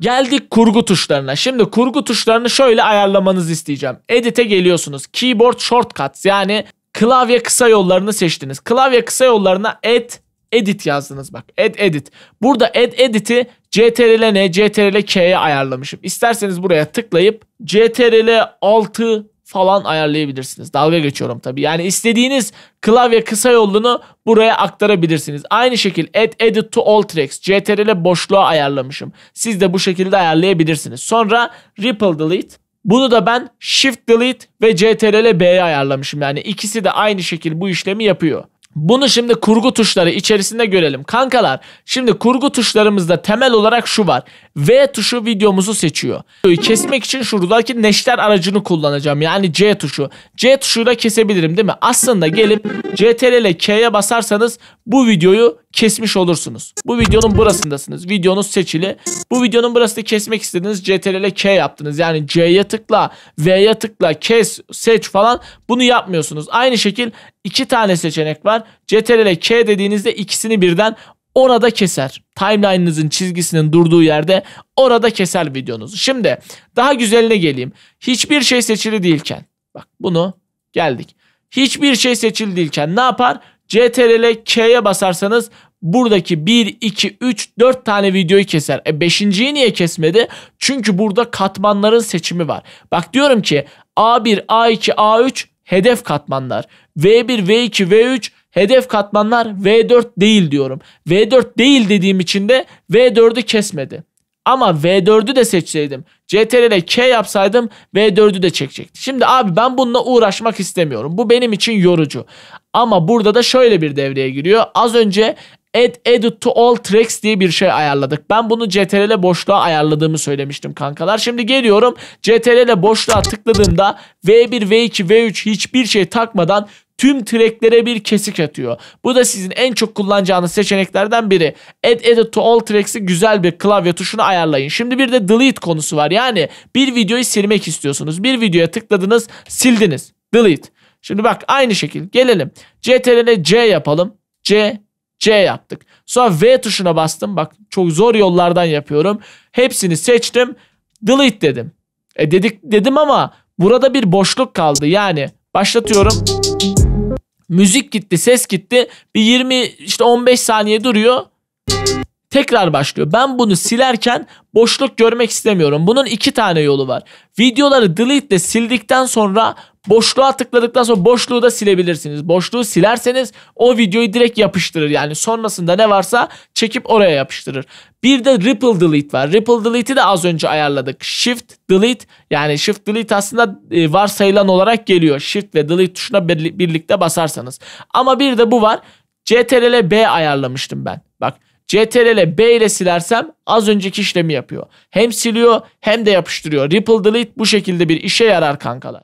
Geldik kurgu tuşlarına. Şimdi kurgu tuşlarını şöyle ayarlamanızı isteyeceğim. Edit'e geliyorsunuz. Keyboard shortcuts yani klavye kısa yollarını seçtiniz. Klavye kısa yollarına add edit yazdınız bak. Add edit. Burada add edit'i CTRL N, CTRL K'ye ayarlamışım. İsterseniz buraya tıklayıp CTRL 6 falan ayarlayabilirsiniz. Dalga geçiyorum tabii. Yani istediğiniz klavye kısa yolunu buraya aktarabilirsiniz. Aynı şekilde add edit to all tracks. ile boşluğa ayarlamışım. Siz de bu şekilde ayarlayabilirsiniz. Sonra ripple delete. Bunu da ben shift delete ve CTRL B'ye ayarlamışım. Yani ikisi de aynı şekilde bu işlemi yapıyor. Bunu şimdi kurgu tuşları içerisinde görelim. Kankalar şimdi kurgu tuşlarımızda temel olarak şu var. V tuşu videomuzu seçiyor. Kesmek için şuradaki neşter aracını kullanacağım. Yani C tuşu. C tuşuyla kesebilirim değil mi? Aslında gelip CTRL ile K'ye basarsanız bu videoyu kesmiş olursunuz. Bu videonun burasındasınız. Videonuz seçili. Bu videonun burasını kesmek istediniz. CTRL K yaptınız. Yani C'ye tıkla, V'ye tıkla, kes, seç falan bunu yapmıyorsunuz. Aynı şekil iki tane seçenek var. CTRL K dediğinizde ikisini birden orada keser. Timeline'ınızın çizgisinin durduğu yerde orada keser videonuzu. Şimdi daha güzeline geleyim. Hiçbir şey seçili değilken. Bak bunu geldik. Hiçbir şey seçili değilken ne yapar? CTRL K'ye basarsanız buradaki 1, 2, 3, 4 tane videoyu keser. E 5.yi niye kesmedi? Çünkü burada katmanların seçimi var. Bak diyorum ki A1, A2, A3 hedef katmanlar. V1, V2, V3 Hedef katmanlar V4 değil diyorum. V4 değil dediğim için de V4'ü kesmedi. Ama V4'ü de seçseydim. CTRL K yapsaydım V4'ü de çekecekti. Şimdi abi ben bununla uğraşmak istemiyorum. Bu benim için yorucu. Ama burada da şöyle bir devreye giriyor. Az önce Add Edit to All Tracks diye bir şey ayarladık. Ben bunu CTRL boşluğa ayarladığımı söylemiştim kankalar. Şimdi geliyorum CTRL boşluğa tıkladığımda V1, V2, V3 hiçbir şey takmadan tüm tracklere bir kesik atıyor. Bu da sizin en çok kullanacağınız seçeneklerden biri. Add Edit to All Tracks'i güzel bir klavye tuşunu ayarlayın. Şimdi bir de Delete konusu var. Yani bir videoyu silmek istiyorsunuz. Bir videoya tıkladınız, sildiniz. Delete. Şimdi bak aynı şekil gelelim. CTRL'e C yapalım. C, C yaptık. Sonra V tuşuna bastım. Bak çok zor yollardan yapıyorum. Hepsini seçtim. Delete dedim. E dedik dedim ama burada bir boşluk kaldı. Yani başlatıyorum müzik gitti, ses gitti. Bir 20 işte 15 saniye duruyor. Tekrar başlıyor. Ben bunu silerken boşluk görmek istemiyorum. Bunun iki tane yolu var. Videoları delete ile sildikten sonra Boşluğa tıkladıktan sonra boşluğu da silebilirsiniz. Boşluğu silerseniz o videoyu direkt yapıştırır. Yani sonrasında ne varsa çekip oraya yapıştırır. Bir de Ripple Delete var. Ripple Delete'i de az önce ayarladık. Shift Delete yani Shift Delete aslında e, varsayılan olarak geliyor. Shift ve Delete tuşuna birlikte basarsanız. Ama bir de bu var. CTRL B ayarlamıştım ben. Bak CTRL B ile silersem az önceki işlemi yapıyor. Hem siliyor hem de yapıştırıyor. Ripple Delete bu şekilde bir işe yarar kankalar.